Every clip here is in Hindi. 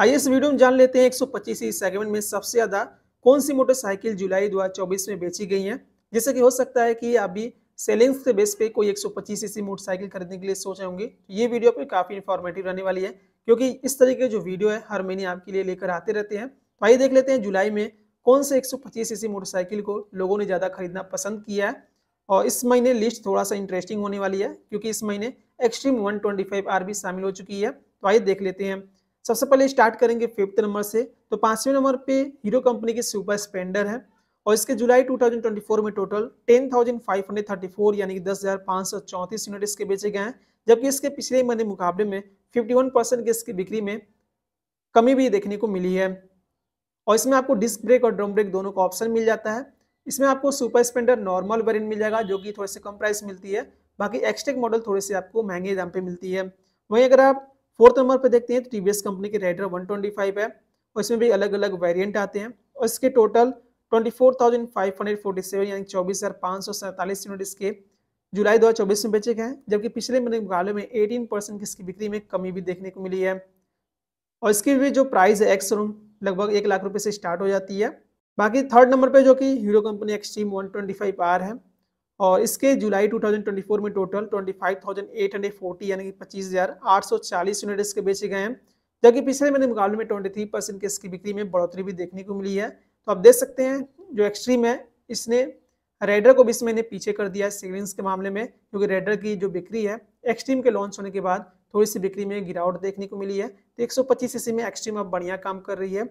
आइए इस वीडियो में जान लेते हैं एक सौ सेगमेंट में सबसे ज़्यादा कौन सी मोटरसाइकिल जुलाई 2024 में बेची गई हैं जैसे कि हो सकता है कि अभी सेलिंग्स के बेस पे कोई 125 सीसी मोटरसाइकिल खरीदने के लिए सोच रहे होंगे तो ये वीडियो पे काफ़ी इन्फॉर्मेटिव रहने वाली है क्योंकि इस तरीके जो वीडियो है हर महीने आपके लिए लेकर आते रहते हैं तो आइए देख लेते हैं जुलाई में कौन से 125 सीसी मोटरसाइकिल को लोगों ने ज़्यादा खरीदना पसंद किया है और इस महीने लिस्ट थोड़ा सा इंटरेस्टिंग होने वाली है क्योंकि इस महीने एक्सट्रीम वन ट्वेंटी शामिल हो चुकी है तो आइए देख लेते हैं सबसे पहले स्टार्ट करेंगे फिफ्थ नंबर से तो पांचवें नंबर पे हीरो कंपनी के सुपर स्पेंडर है और इसके जुलाई 2024 में टोटल 10,534 यानी कि दस यूनिट इसके बेचे गए हैं जबकि इसके पिछले महीने मुकाबले में 51 परसेंट की इसकी बिक्री में कमी भी देखने को मिली है और इसमें आपको डिस्क ब्रेक और ड्रम ब्रेक दोनों का ऑप्शन मिल जाता है इसमें आपको सुपर स्पेंडर नॉर्मल वेरियंट मिल जाएगा जो कि थोड़े से कम प्राइस मिलती है बाकी एक्सटेक मॉडल थोड़े से आपको महंगे दाम पे मिलती है वहीं अगर आप फोर्थ नंबर पे देखते हैं तो टीवीएस कंपनी के राइडर 125 है और इसमें भी अलग अलग वेरिएंट आते हैं और इसके टोटल 24,547 यानी चौबीस यूनिट इसके जुलाई 2024 में बेचे गए हैं जबकि पिछले महीने के मुकाबले में 18 परसेंट इसकी बिक्री में कमी भी देखने को मिली है और इसकी भी जो प्राइस है एक्स रूम लगभग एक लाख रुपये से स्टार्ट हो जाती है बाकी थर्ड नंबर पर जो कि Hero company Xtreme one R है और इसके जुलाई 2024 में टोटल 25,840 यानी कि 25,840 यूनिट इसके बेचे गए हैं जबकि पिछले महीने मुकाबले में ट्वेंटी थ्री परसेंट के इसकी बिक्री में बढ़ोतरी भी देखने को मिली है तो आप देख सकते हैं जो एक्सट्रीम है इसने रेडर को भी इस महीने पीछे कर दिया है के मामले में क्योंकि रेडर की जो बिक्री है एक्सट्रीम के लॉन्च होने के बाद थोड़ी सी बिक्री में गिरावट देखने को मिली है तो एक सौ में एक्सट्रीम अब बढ़िया काम कर रही है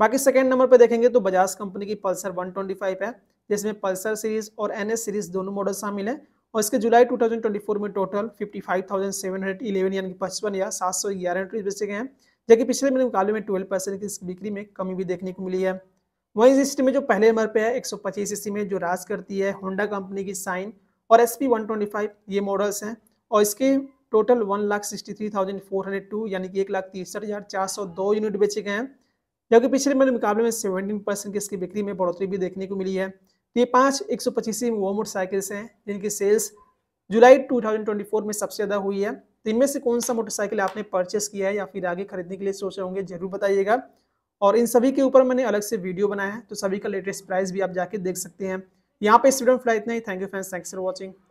बाकी सेकेंड नंबर पर देखेंगे तो बजाज कंपनी की पल्सर 125 है जिसमें पल्सर सीरीज और एन सीरीज दोनों मॉडल शामिल हैं और इसके जुलाई 2024 में टोटल 55,711 यानी कि पचपन या सात सौ ग्यारह एंट्रीज बेचे गए हैं जबकि पिछले महीने मुकाबले में 12 परसेंट की बिक्री में कमी भी देखने को मिली है वहीं इस में जो पहले नंबर पे है 125 सीसी में जो राज करती है होंडा कंपनी की साइन और एस पी ये मॉडल्स हैं और इसके total one lakh sixty three thousand four hundred two यानी कि एक लाख तिरसठ हज़ार चार सौ दो यूनिट बेचे गए हैं जबकि पिछले महीने मुकाबले में सेवेंटीन परसेंट की इसकी बिक्री में बढ़ोतरी भी देखने को मिली है ये पांच एक सौ पच्चीसवीं वो मोटरसाइकिल्स हैं जिनकी सेल्स जुलाई 2024 में सबसे ज़्यादा हुई है तो इनमें से कौन सा मोटरसाइकिल आपने परचेस किया है या फिर आगे खरीदने के लिए सोच रहे होंगे जरूर बताइएगा और इन सभी के ऊपर मैंने अलग से वीडियो बनाया है तो सभी का लेटेस्ट प्राइस भी आप जाके देख सकते हैं यहाँ पे स्टूडेंट फ्लाई इतना ही thank you friends thanks for watching